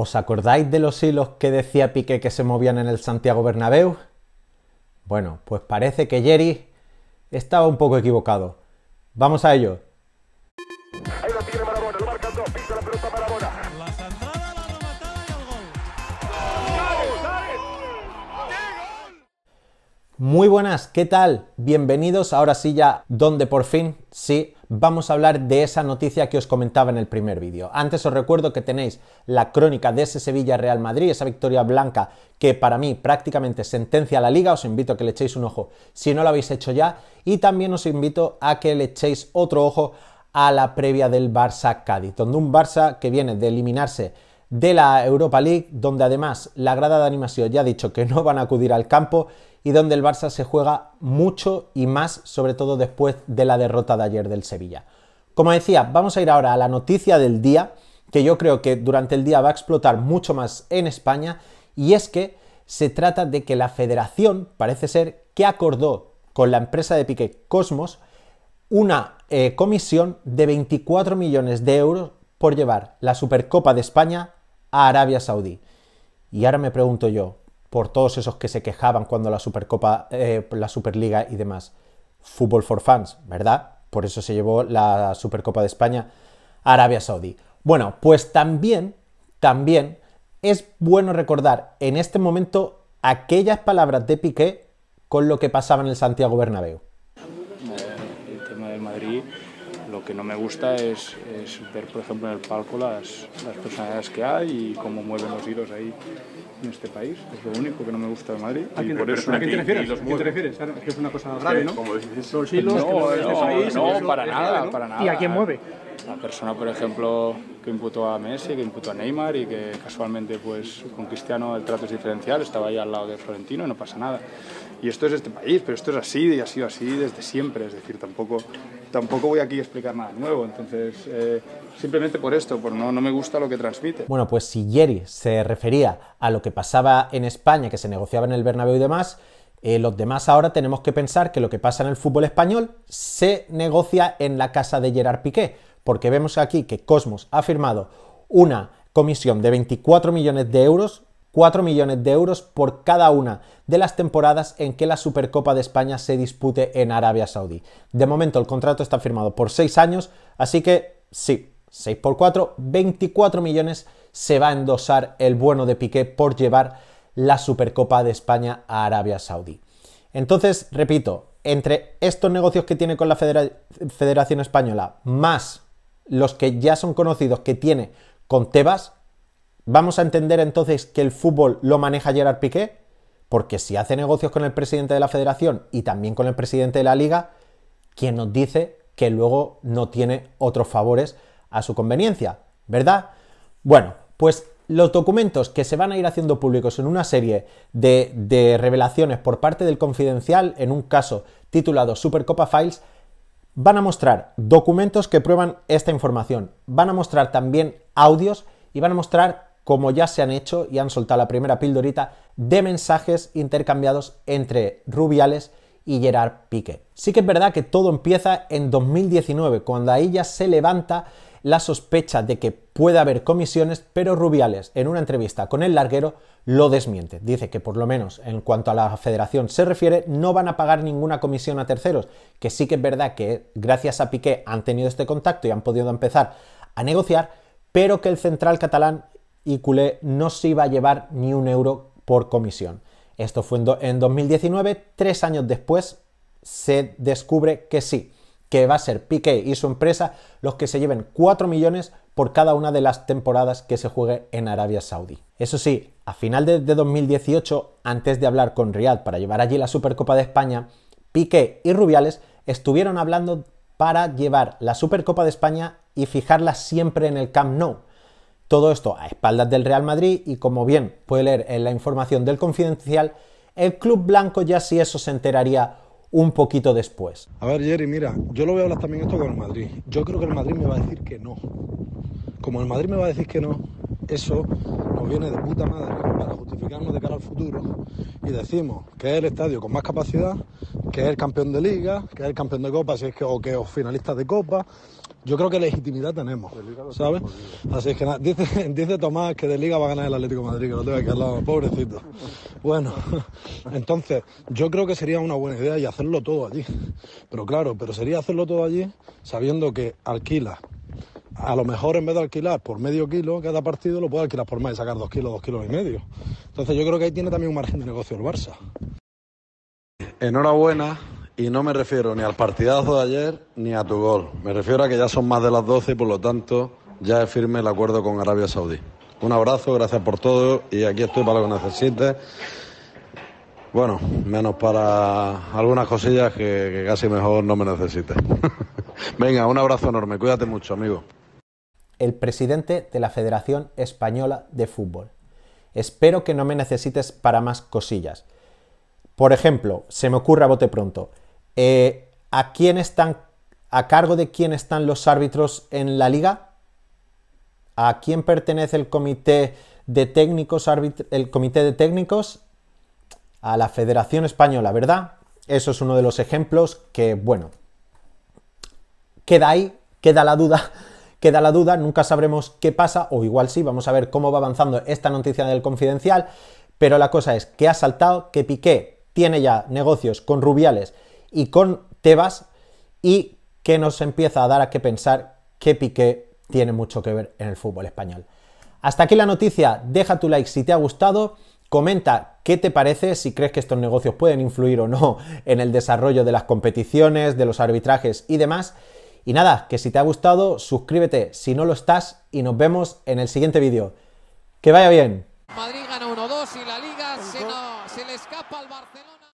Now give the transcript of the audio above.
¿Os acordáis de los hilos que decía Piqué que se movían en el Santiago Bernabéu? Bueno, pues parece que Jerry estaba un poco equivocado. Vamos a ello. Muy buenas, ¿qué tal? Bienvenidos ahora sí ya donde por fin sí vamos a hablar de esa noticia que os comentaba en el primer vídeo. Antes os recuerdo que tenéis la crónica de ese Sevilla Real Madrid, esa victoria blanca que para mí prácticamente sentencia a la liga, os invito a que le echéis un ojo si no lo habéis hecho ya y también os invito a que le echéis otro ojo a la previa del Barça Cádiz, donde un Barça que viene de eliminarse de la Europa League, donde además la grada de animación ya ha dicho que no van a acudir al campo y donde el Barça se juega mucho y más, sobre todo después de la derrota de ayer del Sevilla. Como decía, vamos a ir ahora a la noticia del día, que yo creo que durante el día va a explotar mucho más en España, y es que se trata de que la federación, parece ser, que acordó con la empresa de Piqué Cosmos una eh, comisión de 24 millones de euros por llevar la Supercopa de España a Arabia Saudí. Y ahora me pregunto yo, por todos esos que se quejaban cuando la Supercopa, eh, la Superliga y demás, fútbol for fans, ¿verdad? Por eso se llevó la Supercopa de España a Arabia Saudí. Bueno, pues también, también es bueno recordar en este momento aquellas palabras de Piqué con lo que pasaba en el Santiago Bernabéu. que no me gusta es, ver, por ejemplo, en el palco las, las personalidades que hay y cómo mueven los hilos ahí en este país. Es lo único que no me gusta de Madrid. ¿A, quién, por eso, ¿a quién te refieres? ¿A quién te refieres? es que es una cosa grave, ¿no? Dices, hilos no, que este no, este país, no para nada, para nada. ¿Y a quién mueve? La persona, por ejemplo, que imputó a Messi, que imputó a Neymar y que casualmente pues, con Cristiano el trato es diferencial, estaba ahí al lado de Florentino y no pasa nada y esto es este país, pero esto es así y ha sido así desde siempre, es decir, tampoco, tampoco voy aquí a explicar nada nuevo, entonces eh, simplemente por esto, por no, no me gusta lo que transmite. Bueno, pues si Jerry se refería a lo que pasaba en España, que se negociaba en el Bernabéu y demás, eh, los demás ahora tenemos que pensar que lo que pasa en el fútbol español se negocia en la casa de Gerard Piqué, porque vemos aquí que Cosmos ha firmado una comisión de 24 millones de euros 4 millones de euros por cada una de las temporadas en que la Supercopa de España se dispute en Arabia Saudí. De momento el contrato está firmado por 6 años, así que sí, 6 por 4, 24 millones se va a endosar el bueno de Piqué por llevar la Supercopa de España a Arabia Saudí. Entonces, repito, entre estos negocios que tiene con la Federación Española, más los que ya son conocidos que tiene con Tebas, ¿Vamos a entender entonces que el fútbol lo maneja Gerard Piqué? Porque si hace negocios con el presidente de la federación y también con el presidente de la liga, ¿quién nos dice que luego no tiene otros favores a su conveniencia? ¿Verdad? Bueno, pues los documentos que se van a ir haciendo públicos en una serie de, revelaciones por parte del confidencial, en un caso titulado Supercopa Files, van a mostrar documentos que prueban esta información, van a mostrar también audios y van a mostrar como ya se han hecho y han soltado la primera pildorita de mensajes intercambiados entre Rubiales y Gerard Piqué. Sí que es verdad que todo empieza en 2019, cuando ahí ya se levanta la sospecha de que puede haber comisiones, pero Rubiales, en una entrevista con el larguero, lo desmiente. Dice que por lo menos en cuanto a la federación se refiere, no van a pagar ninguna comisión a terceros, que sí que es verdad que gracias a Piqué han tenido este contacto y han podido empezar a negociar, pero que el central catalán y culé no se iba a llevar ni un euro por comisión. Esto fue en, 2019, tres años después se descubre que sí, que va a ser Piqué y su empresa los que se lleven 4 millones por cada una de las temporadas que se juegue en Arabia Saudí. Eso sí, a final de, 2018, antes de hablar con Riyadh para llevar allí la Supercopa de España, Piqué y Rubiales estuvieron hablando para llevar la Supercopa de España y fijarla siempre en el Camp Nou, todo esto a espaldas del Real Madrid y como bien puede leer en la información del Confidencial, el Club Blanco ya si eso se enteraría un poquito después. A ver, Jerry, mira, yo lo voy a hablar también esto con el Madrid. Yo creo que el Madrid me va a decir que no. Como el Madrid me va a decir que no, eso nos viene de puta madre para justificarnos de cara al futuro y decimos que es el estadio con más capacidad, que es el campeón de liga, que es el campeón de copa, si es o que es finalista de copa. Yo creo que legitimidad tenemos, ¿sabes? Así es que nada, dice, Tomás que de liga va a ganar el Atlético Madrid, que lo tengo aquí al lado, pobrecito. Bueno, entonces yo creo que sería una buena idea y hacerlo todo allí. Pero claro, pero sería hacerlo todo allí sabiendo que alquila a lo mejor en vez de alquilar por medio kilo cada partido, lo puede alquilar por más y sacar dos kilos, dos kilos y medio. Entonces yo creo que ahí tiene también un margen de negocio el Barça. Enhorabuena, y no me refiero ni al partidazo de ayer ni a tu gol. Me refiero a que ya son más de las 12 y por lo tanto ya es firme el acuerdo con Arabia Saudí. Un abrazo, gracias por todo y aquí estoy para lo que necesites. Bueno, menos para algunas cosillas que, que casi mejor no me necesites. Venga, un abrazo enorme, cuídate mucho, amigo el presidente de la Federación Española de Fútbol. Espero que no me necesites para más cosillas. Por ejemplo, se me ocurre a bote pronto, eh, ¿a quién están, a cargo de quién están los árbitros en la liga? ¿A quién pertenece el comité de técnicos, el comité de técnicos? A la Federación Española, ¿verdad? Eso es uno de los ejemplos que, bueno, queda ahí, queda la duda Queda la duda, nunca sabremos qué pasa, o igual sí, vamos a ver cómo va avanzando esta noticia del confidencial, pero la cosa es que ha saltado, que Piqué tiene ya negocios con Rubiales y con Tebas, y que nos empieza a dar a qué pensar que Piqué tiene mucho que ver en el fútbol español. Hasta aquí la noticia, deja tu like si te ha gustado, comenta qué te parece, si crees que estos negocios pueden influir o no en el desarrollo de las competiciones, de los arbitrajes y demás. Y nada, que si te ha gustado, suscríbete si no lo estás y nos vemos en el siguiente vídeo. Que vaya bien.